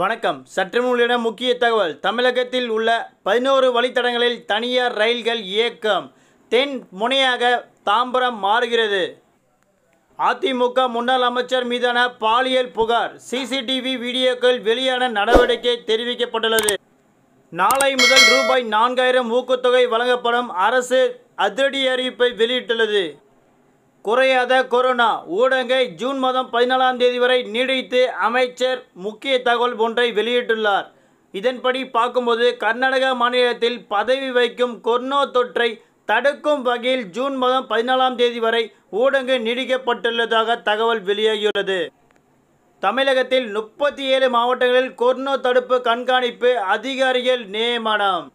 வணக்கம் சற்று முன்னிட முக்கிய தகவல் தமிழகத்தில் உள்ள பதினோரு வழித்தடங்களில் தனியார் ரயில்கள் இயக்கம் தென் முனையாக தாம்பரம் மாறுகிறது அதிமுக முன்னாள் அமைச்சர் மீதான பாலியல் புகார் சிசிடிவி வீடியோக்கள் வெளியான நடவடிக்கை தெரிவிக்கப்பட்டுள்ளது நாளை முதல் ரூபாய் நான்காயிரம் ஊக்கத்தொகை வழங்கப்படும் அரசு அதிரடி அறிவிப்பை வெளியிட்டுள்ளது குறையாத கொரோனா ஊடகை ஜூன் மாதம் பதினாலாம் தேதி வரை நீடித்து அமைச்சர் முக்கிய தகவல் ஒன்றை வெளியிட்டுள்ளார் இதன்படி பார்க்கும்போது கர்நாடக மாநிலத்தில் பதவி வைக்கும் கொரோனா தொற்றை தடுக்கும் வகையில் ஜூன் மாதம் பதினாலாம் தேதி வரை ஊடங்கு நீடிக்கப்பட்டுள்ளதாக தகவல் வெளியாகியுள்ளது தமிழகத்தில் முப்பத்தி ஏழு மாவட்டங்களில் கொரோனா தடுப்பு கண்காணிப்பு அதிகாரிகள் நியமனம்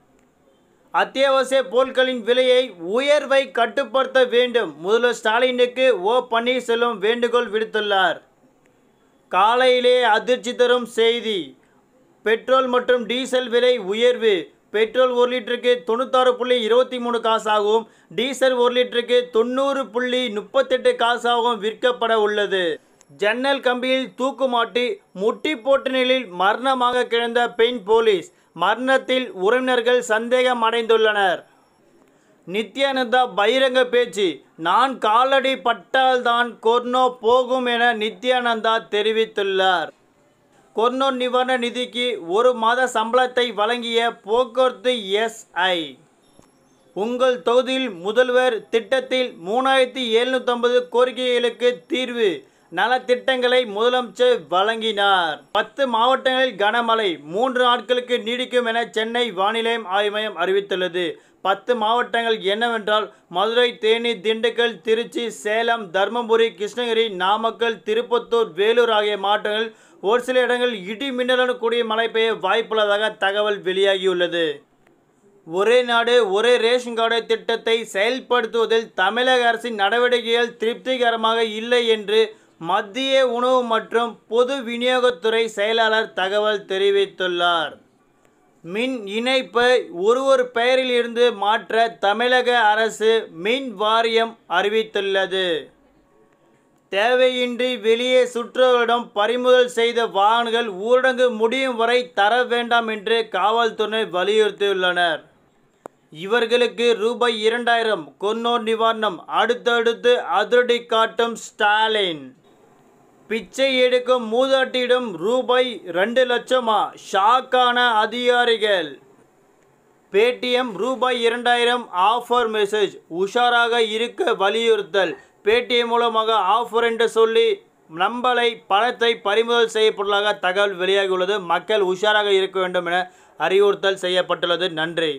அத்தியாவசிய பொருட்களின் விலையை உயர்வை கட்டுப்படுத்த வேண்டும் முதல்வர் ஸ்டாலினுக்கு ஓ பன்னீர்செல்வம் வேண்டுகோள் விடுத்துள்ளார் காலையிலே அதிர்ச்சி தரும் செய்தி பெட்ரோல் மற்றும் டீசல் விலை உயர்வு பெட்ரோல் ஒரு லிட்டருக்கு தொண்ணூத்தாறு புள்ளி இருபத்தி மூணு காசாகவும் டீசல் ஒரு லிட்டருக்கு தொண்ணூறு புள்ளி முப்பத்தெட்டு காசாகவும் விற்கப்பட உள்ளது ஜன்னல் கம்பியில் தூக்குமாட்டி முட்டி போட்ட நிலையில் மரணமாக கிடந்த பெண் போலீஸ் மரணத்தில் உறவினர்கள் சந்தேகம் அடைந்துள்ளனர் நித்யானந்தா பகிரங்க பேச்சு நான் காலடி பட்டால்தான் கொர்னோ போகும் என நித்யானந்தா தெரிவித்துள்ளார் கொர்னோ நிவாரண நிதிக்கு ஒரு மாத சம்பளத்தை வழங்கிய போக்குவரத்து எஸ்ஐ உங்கள் தொகுதியில் முதல்வர் திட்டத்தில் மூணாயிரத்தி எழுநூற்றம்பது கோரிக்கைகளுக்கு தீர்வு நலத்திட்டங்களை முதலமைச்சர் வழங்கினார் பத்து மாவட்டங்களில் கனமழை மூன்று நாட்களுக்கு நீடிக்கும் என சென்னை வானிலை ஆய்வு மையம் அறிவித்துள்ளது பத்து மாவட்டங்கள் என்னவென்றால் மதுரை தேனி திண்டுக்கல் திருச்சி சேலம் தர்மபுரி கிருஷ்ணகிரி நாமக்கல் திருப்பத்தூர் வேலூர் ஆகிய மாவட்டங்களில் ஒரு சில இடங்களில் இடி மின்னலுடன் கூடிய மழை பெய்ய வாய்ப்புள்ளதாக தகவல் வெளியாகியுள்ளது ஒரே நாடு ஒரே ரேஷன் கார்டு திட்டத்தை செயல்படுத்துவதில் தமிழக அரசின் நடவடிக்கைகள் திருப்திகரமாக இல்லை என்று மத்திய உணவு மற்றும் பொது விநியோகத்துறை செயலாளர் தகவல் தெரிவித்துள்ளார் மின் இணைப்பை ஒரு ஒரு பெயரிலிருந்து மாற்ற தமிழக அரசு மின் வாரியம் அறிவித்துள்ளது தேவையின்றி வெளியே சுற்றுவரிடம் பறிமுதல் செய்த வாகனங்கள் ஊரடங்கு முடியும் வரை தர வேண்டாம் என்று காவல்துறை வலியுறுத்தியுள்ளனர் இவர்களுக்கு ரூபாய் இரண்டாயிரம் கொன்னோர் நிவாரணம் அடுத்தடுத்து அதிரடி காட்டும் ஸ்டாலின் பிச்சை எடுக்கும் மூதாட்டியிடம் ரூபாய் ரெண்டு லட்சமா ஷாக்கான அதிகாரிகள் பேடிஎம் ரூபாய் இரண்டாயிரம் ஆஃபர் மெசேஜ் உஷாராக இருக்க வலியுறுத்தல் பேடிஎம் மூலமாக ஆஃபர் என்று சொல்லி நம்பளை பணத்தை பறிமுதல் செய்யப்பட்டுள்ளதாக தகவல் வெளியாகியுள்ளது மக்கள் உஷாராக இருக்க வேண்டும் என அறிவுறுத்தல் செய்யப்பட்டுள்ளது நன்றி